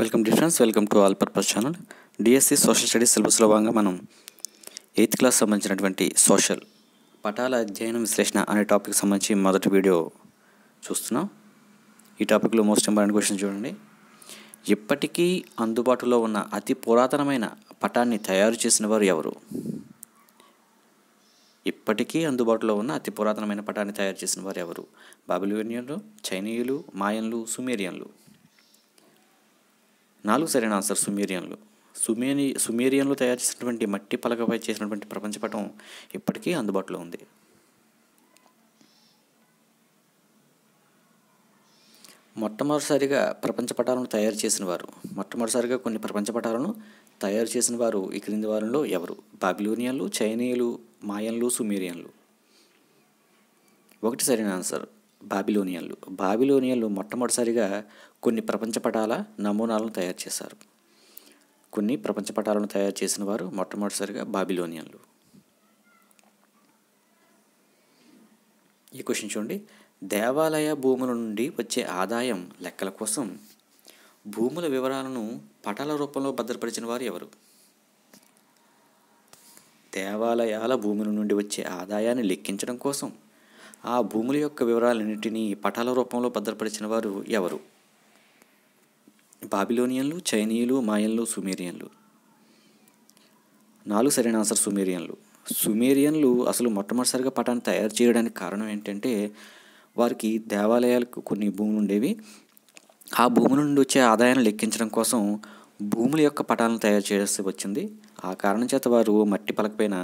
welcome difference friends welcome to All Purpose channel DSC social studies సిలబస్లో భాగంగా మనం eighth class సంబంధించినటువంటి social పటాల అధ్యయనం విశ్లేషణ అనే టాపిక్ సంబంధించి మొదటి వీడియో చూస్తున్నాం ఈ టాపిక్లో మోస్ట్ ఇంపార్టెంట్ క్వశ్చన్ చూడండి ఇప్పటికీ అందుబాటులో ఉన్న అతి పురాతనమైన పటాన్ని తయారు చేసిన వారు ఎవరు ఇప్పటికీ అందుబాటులో ఉన్న అతి పురాతనమైన పటాన్ని తయారు చేసిన వారు ఎవరు బాబిలోనియన్లు చైనీయులు మాయన్లు సుమేరియన్లు నాలుగు సరైన ఆన్సర్ సుమేరియన్లు సుమేని సుమేరియన్లు తయారు చేసినటువంటి మట్టి పలకపై చేసినటువంటి ప్రపంచపటం ఇప్పటికీ అందుబాటులో ఉంది మొట్టమొదటిసారిగా ప్రపంచ పటాలను తయారు చేసిన వారు మొట్టమొదటిసారిగా కొన్ని ప్రపంచ పటాలను తయారు చేసిన వారు ఈ క్రింది వారంలో ఎవరు బాబిలోనియన్లు చైనీయులు మాయన్లు సుమేరియన్లు ఒకటి సరైన ఆన్సర్ బాబిలోనియన్లు బాబిలోనియన్లు మొట్టమొదటిసారిగా కొన్ని ప్రపంచపటాల నమూనాలను తయారు చేశారు కొన్ని ప్రపంచపటాలను తయారు చేసిన వారు మొట్టమొదటిసారిగా బాబిలోనియన్లు ఈ క్వశ్చన్ చూడండి దేవాలయ భూముల నుండి వచ్చే ఆదాయం లెక్కల కోసం భూముల వివరాలను పటాల రూపంలో భద్రపరిచిన వారు ఎవరు దేవాలయాల భూముల నుండి వచ్చే ఆదాయాన్ని లెక్కించడం కోసం ఆ భూముల యొక్క వివరాలన్నింటినీ పటాల రూపంలో భద్రపరిచిన వారు ఎవరు బాబిలోనియన్లు చైనీయులు మాయన్లు సుమేరియన్లు నాలుగు సరైన ఆన్సర్ సుమేరియన్లు సుమేరియన్లు అసలు మొట్టమొదటిసారిగా పటాన్ని తయారు చేయడానికి కారణం ఏంటంటే వారికి దేవాలయాలకు కొన్ని భూములు ఉండేవి ఆ భూముల నుండి వచ్చే ఆదాయాన్ని లెక్కించడం కోసం భూముల యొక్క పటాలను తయారు చేయాల్సి వచ్చింది ఆ కారణం చేత వారు మట్టి పలకపైన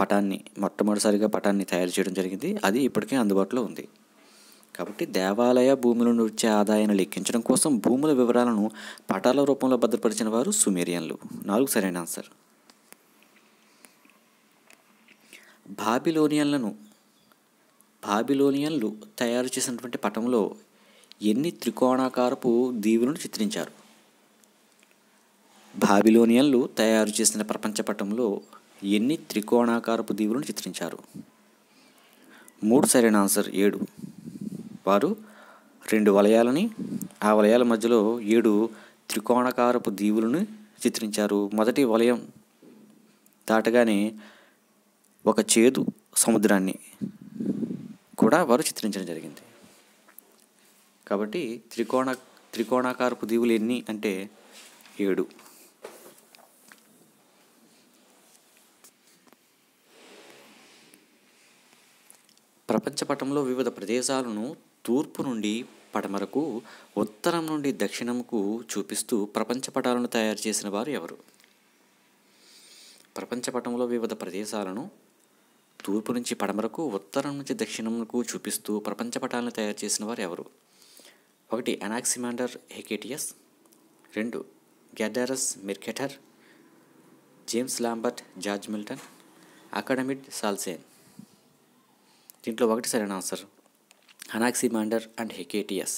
పటాన్ని మొట్టమొదటిసారిగా పటాన్ని తయారు చేయడం జరిగింది అది ఇప్పటికే అందుబాటులో ఉంది కాబట్టి దేవాలయ భూముల నుండి వచ్చే ఆదాయాన్ని లెక్కించడం కోసం భూముల వివరాలను పటాల రూపంలో భద్రపరిచిన వారు సుమేరియన్లు నాలుగు సరైన ఆన్సర్ బాబిలోనియన్లను బాబిలోనియన్లు తయారు చేసినటువంటి పటంలో ఎన్ని త్రికోణాకారపు దీవులను చిత్రించారు బాబిలోనియన్లు తయారు చేసిన ప్రపంచ పటంలో ఎన్ని త్రికోణాకారపు దీవులను చిత్రించారు మూడు సరైన ఆన్సర్ ఏడు వారు రెండు వలయాలని ఆ వలయాల మధ్యలో ఏడు త్రికోణాకారపు దీవులను చిత్రించారు మొదటి వలయం దాటగానే ఒక చేదు సముద్రాన్ని కూడా వారు చిత్రించడం జరిగింది కాబట్టి త్రికోణ త్రికోణాకారపు దీవులు ఎన్ని అంటే ఏడు ప్రపంచపటంలో వివిధ ప్రదేశాలను తూర్పు నుండి పడమరకు ఉత్తరం నుండి దక్షిణంకు చూపిస్తూ ప్రపంచపటాలను తయారు చేసిన వారు ఎవరు ప్రపంచపటంలో వివిధ ప్రదేశాలను తూర్పు నుంచి పడమరకు ఉత్తరం నుంచి దక్షిణంకు చూపిస్తూ ప్రపంచపటాలను తయారు చేసిన వారు ఎవరు ఒకటి అనాక్సిమాండర్ హెకేటియస్ రెండు గ్యాడారస్ Mercator James Lambert George Milton అకాడమిడ్ సాల్సేన్ దీంట్లో ఒకటి సరైన answer Anaximander and Hecataeus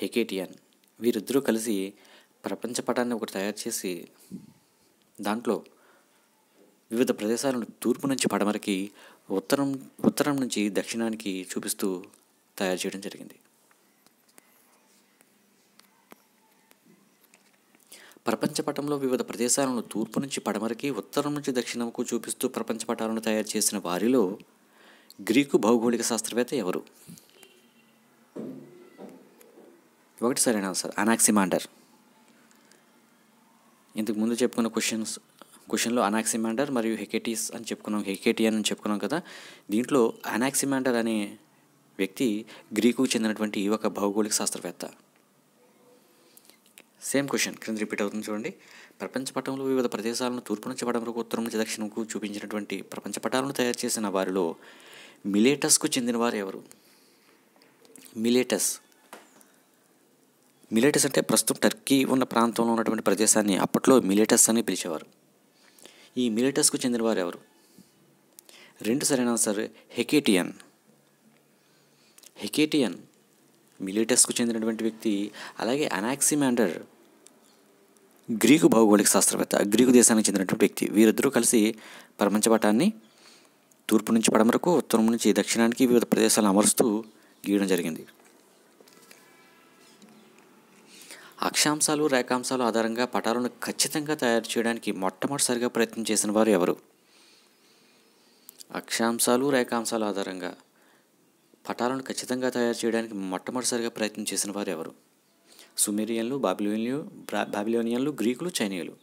Hecataeus వీరిద్దరూ కలిసి ప్రపంచ పటాన్ని ఒకటి తయారు చేసి దాంట్లో వివిధ ప్రదేశాలను తూర్పు నుంచి పడమరకి ఉత్తరం ఉత్తరం నుంచి దక్షిణానికి చూపిస్తూ తయారు చేయడం జరిగింది ప్రపంచ పటంలో వివిధ ప్రదేశాలను తూర్పు నుంచి పడమరకి ఉత్తరం నుంచి దక్షిణంకు చూపిస్తూ ప్రపంచ పటాలను తయారు చేసిన వారిలో గ్రీకు భౌగోళిక శాస్త్రవేత్త ఎవరు ఒకటి సరైన ఆన్సర్ అనాక్సిమాండర్ ఇంతకు ముందు చెప్పుకున్న క్వశ్చన్స్ క్వశ్చన్లో అనాక్సిమాండర్ మరియు హెకెటీస్ అని చెప్పుకున్నాం హెకేటియన్ అని చెప్పుకున్నాం కదా దీంట్లో అనాక్సిమాండర్ అనే వ్యక్తి గ్రీకు చెందినటువంటి ఒక భౌగోళిక శాస్త్రవేత్త సేమ్ క్వశ్చన్ క్రింద రిపీట్ అవుతుంది చూడండి ప్రపంచ పటంలో వివిధ ప్రదేశాలను తూర్పు నుంచి పడమరకు ఉత్తరం నుంచి దక్షిణకు చూపించినటువంటి ప్రపంచ పటాలను తయారు చేసిన వారిలో మిలేటస్కు చెందినవారు ఎవరు మిలేటస్ మిలేటస్ అంటే ప్రస్తుతం టర్కీ ఉన్న ప్రాంతంలో ఉన్నటువంటి ప్రదేశాన్ని అప్పట్లో మిలేటస్ అని పిలిచేవారు ఈ మిలేటస్కు చెందినవారు ఎవరు రెండు సరైన ఆన్సర్ హెకేటియన్ హెకేటియన్ మిలేటస్కు చెందినటువంటి వ్యక్తి అలాగే అనాక్సిమాండర్ గ్రీకు భౌగోళిక శాస్త్రవేత్త గ్రీకు దేశానికి చెందినటువంటి వ్యక్తి వీరిద్దరూ కలిసి ప్రపంచపటాన్ని తూర్పు నుంచి పడమరకు ఉత్తరం నుంచి దక్షిణానికి వివిధ ప్రదేశాలను అమరుస్తూ గీయడం జరిగింది అక్షాంశాలు రేఖాంశాలు ఆధారంగా పటాలను ఖచ్చితంగా తయారు చేయడానికి మొట్టమొదటిసారిగా ప్రయత్నం చేసిన వారు ఎవరు అక్షాంశాలు రేఖాంశాల ఆధారంగా పటాలను ఖచ్చితంగా తయారు చేయడానికి మొట్టమొదటిసారిగా ప్రయత్నం చేసిన వారు ఎవరు సుమేరియన్లు బాబిలోనియన్లు బాబిలోనియన్లు గ్రీకులు చైనీయులు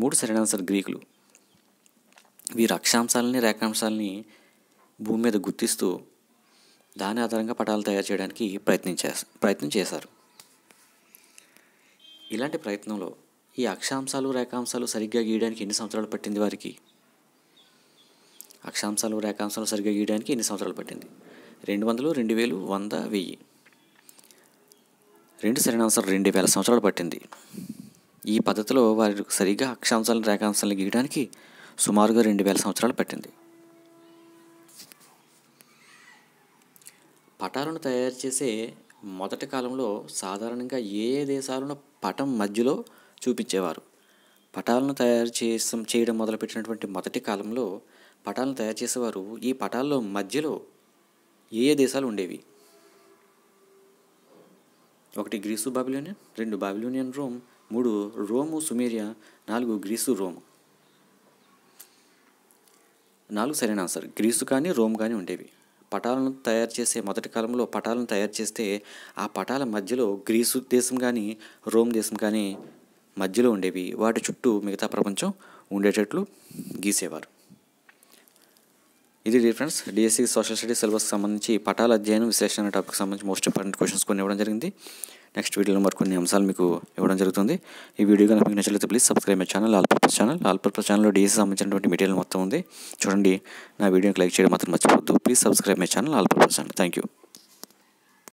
మూడు సరైన ఆన్సర్ గ్రీకులు వీరు అక్షాంశాలని రేఖాంశాలని భూమి మీద గుర్తిస్తూ దాని ఆధారంగా పటాలు తయారు చేయడానికి ప్రయత్నం ప్రయత్నం చేశారు ఇలాంటి ప్రయత్నంలో ఈ అక్షాంశాలు రేఖాంశాలు సరిగ్గా గీయడానికి ఎన్ని సంవత్సరాలు పట్టింది వారికి అక్షాంశాలు రేఖాంశాలు సరిగ్గా గీయడానికి ఎన్ని సంవత్సరాలు పట్టింది రెండు వందలు రెండు వేలు వంద వెయ్యి రెండు సరైన రెండు వేల సంవత్సరాలు పట్టింది ఈ పద్ధతిలో వారు సరిగ్గా అక్షాంశాలను రేఖాంశాలను గీయడానికి సుమారుగా రెండు వేల సంవత్సరాలు పట్టింది పటాలను తయారు చేసే మొదటి కాలంలో సాధారణంగా ఏ ఏ దేశాలను పటం మధ్యలో చూపించేవారు పటాలను తయారు చేసం చేయడం మొదలుపెట్టినటువంటి మొదటి కాలంలో పటాలను తయారు చేసేవారు ఈ పటాల్లో మధ్యలో ఏ ఏ దేశాలు ఉండేవి ఒకటి గ్రీసు బాబిలోనియన్ రెండు బాబిలోనియన్ రోమ్ మూడు రోము సుమేరియా నాలుగు గ్రీసు రోమ్ నాలుగు సరైన ఆన్సర్ గ్రీసు కానీ రోమ్ కానీ ఉండేవి పటాలను తయారు చేసే మొదటి కాలంలో పటాలను తయారు చేస్తే ఆ పటాల మధ్యలో గ్రీసు దేశం కానీ రోమ్ దేశం కానీ మధ్యలో ఉండేవి వాటి చుట్టూ మిగతా ప్రపంచం ఉండేటట్లు గీసేవారు ఇది dear friends DSC social studies సిలబస్కి సంబంధించి పటాల అధ్యయనం విశ్లేషణ టాపిక్ సంబంధించి మోస్ట్ ఇంపార్టెంట్ క్వశ్చన్స్ కొన్ని ఇవ్వడం జరిగింది నెక్స్ట్ వీడియోలో మరికొన్ని అంశాలు మీకు ఇవ్వడం జరుగుతుంది ఈ వీడియో కనుక మీకు నచ్చలేదు please subscribe my channel All Purpose channel All Purpose ఛానల్లో డీసీ సంబంధించినటువంటి మెటీరియల్ మొత్తం ఉంది చూడండి నా వీడియోకి లైక్ చేయడం మాత్రం మర్చిపోవద్దు please subscribe my channel All Purpose channel thank you